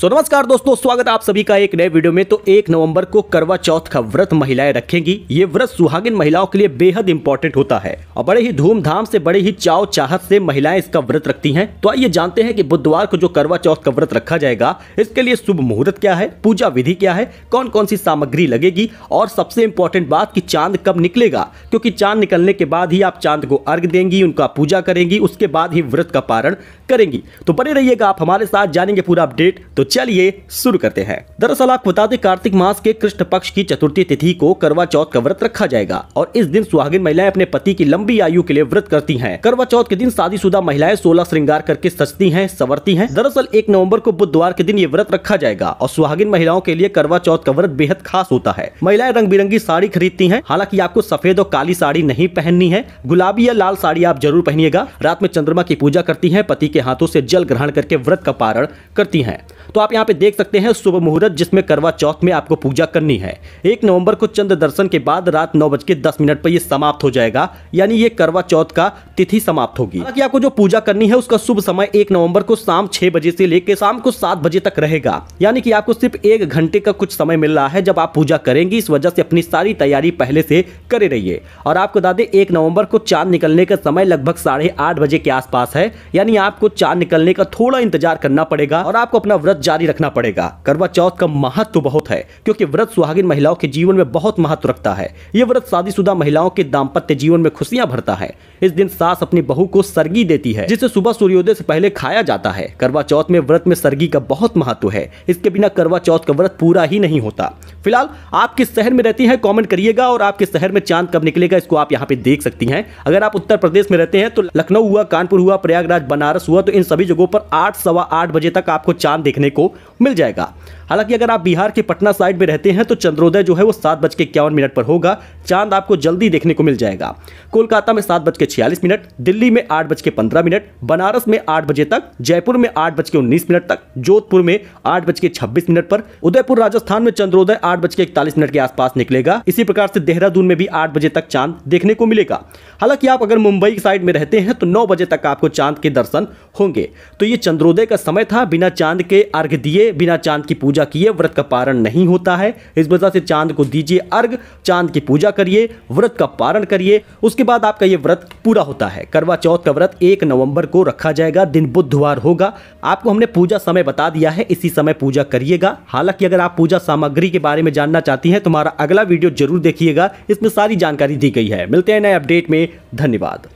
सो नमस्कार दोस्तों स्वागत आप सभी का एक नए वीडियो में तो एक नवंबर को करवा चौथ का व्रत महिलाएं रखेंगी ये व्रत सुहागिन महिलाओं के लिए बेहद इंपॉर्टेंट होता है और बड़े ही धूमधाम से बड़े ही चाव चाहत से महिलाएं इसका व्रत रखती हैं तो आइए जानते हैं कि बुधवार को जो करवा चौथ का व्रत रखा जाएगा इसके लिए शुभ मुहूर्त क्या है पूजा विधि क्या है कौन कौन सी सामग्री लगेगी और सबसे इम्पोर्टेंट बात की चांद कब निकलेगा क्योंकि चांद निकलने के बाद ही आप चांद को अर्घ देंगी उनका पूजा करेंगी उसके बाद ही व्रत का पारण करेंगी तो बने रहिएगा आप हमारे साथ जानेंगे पूरा अपडेट तो तो चलिए शुरू करते हैं दरअसल आपको बता दें कार्तिक मास के कृष्ण पक्ष की चतुर्थी तिथि को करवा चौथ का व्रत रखा जाएगा और इस दिन सुहागिन महिलाएं अपने पति की लंबी आयु के लिए व्रत करती हैं करवा चौथ के दिन शादीशुदा महिलाएं सोलह श्रृंगार करके सचती हैं सवरती हैं दरअसल एक नवम्बर को बुधवार के दिन ये व्रत रखा जाएगा और सुहागिन महिलाओं के लिए करवा चौथ का व्रत बेहद खास होता है महिलाएं रंग बिरंगी साड़ी खरीदती है हालांकि आपको सफेद और काली साड़ी नहीं पहननी है गुलाबी या लाल साड़ी आप जरूर पहनिएगा रात में चंद्रमा की पूजा करती है पति के हाथों से जल ग्रहण करके व्रत का पारण करती है तो आप यहाँ पे देख सकते हैं शुभ मुहूर्त जिसमें करवा चौथ में आपको पूजा करनी है एक नवंबर को चंद्र दर्शन के बाद रात नौ बज के दस मिनट पर यह समाप्त हो जाएगा यानी ये करवा चौथ का तिथि समाप्त होगी हालांकि आपको जो पूजा करनी है उसका शुभ समय एक नवम्बर को शाम छह बजे से लेकर शाम को सात बजे तक रहेगा यानी कि आपको सिर्फ एक घंटे का कुछ समय मिल रहा है जब आप पूजा करेंगी इस वजह से अपनी सारी तैयारी पहले से करे रहिए और आपको बता दें एक नवंबर को चांद निकलने का समय लगभग साढ़े आठ बजे के आसपास है यानी आपको चांद निकलने का थोड़ा इंतजार करना पड़ेगा और आपको अपना व्रत जारी रखना पड़ेगा करवा चौथ का महत्व बहुत है क्योंकि व्रत सुहागिन महिलाओं के जीवन में बहुत महत्व रखता है ये व्रत शादीशुदा महिलाओं के दाम्पत्य जीवन में खुशियां भरता है इस दिन सास अपनी बहू को सर्गी देती है जिसे सुबह सूर्योदय से पहले खाया जाता है करवा चौथ में व्रत में सर्गी का बहुत महत्व है इसके बिना करवा चौथ का व्रत पूरा ही नहीं होता फिलहाल आप किस शहर में रहती है कॉमेंट करिएगा और आपके शहर में चांद कब निकलेगा इसको आप यहाँ पे देख सकती है अगर आप उत्तर प्रदेश में रहते हैं तो लखनऊ हुआ कानपुर हुआ प्रयागराज बनारस हुआ तो इन सभी जगहों पर आठ सवा आठ बजे तक आपको चांद देखने देखने को मिल जाएगा हालांकि अगर आप बिहार के पटना साइड में रहते हैं तो चंद्रोदय जो है वो सात बज के इक्यावन मिनट पर होगा चांद आपको जल्दी देखने को मिल जाएगा कोलकाता में सात बज के छियालीस मिनट दिल्ली में आठ बज के पंद्रह मिनट बनारस में आठ बजे तक जयपुर में आठ बज के उन्नीस मिनट तक जोधपुर में आठ बज के छब्बीस मिनट पर उदयपुर राजस्थान में चंद्रोदय आठ बज के इकतालीस मिनट के आसपास निकलेगा इसी प्रकार से देहरादून में भी आठ बजे तक चांद देखने को मिलेगा हालांकि आप अगर मुंबई साइड में रहते हैं तो नौ बजे तक आपको चांद के दर्शन होंगे तो ये चंद्रोदय का समय था बिना चांद के अर्घ दिए बिना चांद की पूजा पूजा किए व्रत का पारण नहीं होता है इस वजह से चांद को दीजिए अर्घ चांद की पूजा करिए व्रत का पारण करिए उसके बाद आपका ये व्रत पूरा होता है करवा चौथ का व्रत एक नवंबर को रखा जाएगा दिन बुधवार होगा आपको हमने पूजा समय बता दिया है इसी समय पूजा करिएगा हालांकि अगर आप पूजा सामग्री के बारे में जानना चाहती है तुम्हारा अगला वीडियो जरूर देखिएगा इसमें सारी जानकारी दी गई है मिलते हैं नए अपडेट में धन्यवाद